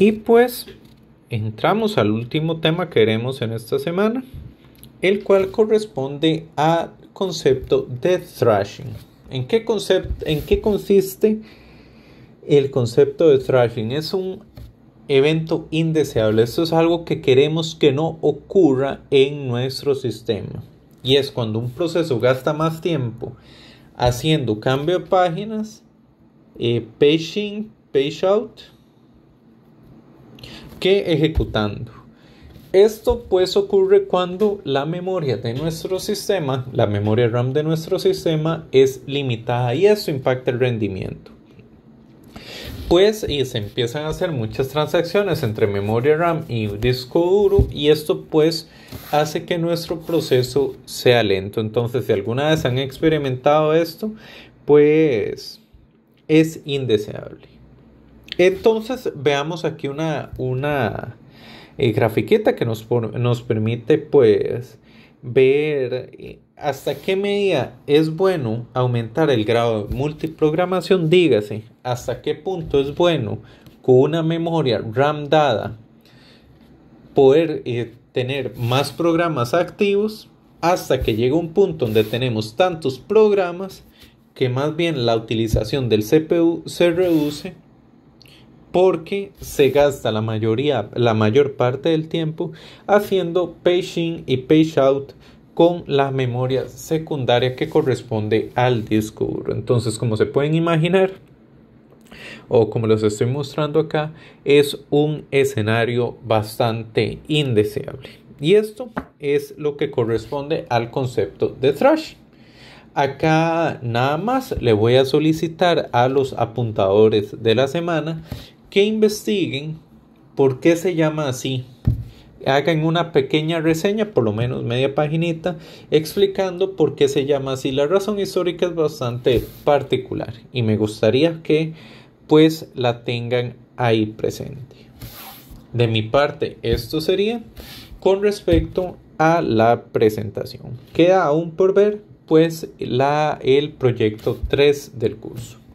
Y pues entramos al último tema que veremos en esta semana, el cual corresponde al concepto de thrashing. ¿En qué, ¿En qué consiste el concepto de thrashing? Es un evento indeseable. Esto es algo que queremos que no ocurra en nuestro sistema. Y es cuando un proceso gasta más tiempo haciendo cambio de páginas, eh, page paging, page out, que ejecutando. Esto pues ocurre cuando la memoria de nuestro sistema, la memoria RAM de nuestro sistema es limitada y eso impacta el rendimiento. Pues y se empiezan a hacer muchas transacciones entre memoria RAM y disco duro y esto pues hace que nuestro proceso sea lento. Entonces si alguna vez han experimentado esto, pues es indeseable. Entonces veamos aquí una, una eh, grafiqueta que nos, permite pues ver eh, hasta qué medida es bueno aumentar el grado de multiprogramación, dígase, hasta qué punto es bueno con una memoria RAM dada poder eh, tener más programas activos hasta que llega un punto donde tenemos tantos programas que más bien la utilización del CPU se reduce porque se gasta la mayoría, la mayor parte del tiempo haciendo page in y page out con la memoria secundaria que corresponde al disco duro. Entonces, como se pueden imaginar, o como los estoy mostrando acá, es un escenario bastante indeseable. Y esto es lo que corresponde al concepto de thrash. Acá nada más le voy a solicitar a los apuntadores de la semana que investiguen por qué se llama así. Hagan una pequeña reseña, por lo menos media paginita, explicando por qué se llama así. La razón histórica es bastante particular y me gustaría que pues la tengan ahí presente. De mi parte, esto sería con respecto a la presentación. Queda aún por ver pues la, el proyecto 3 del curso.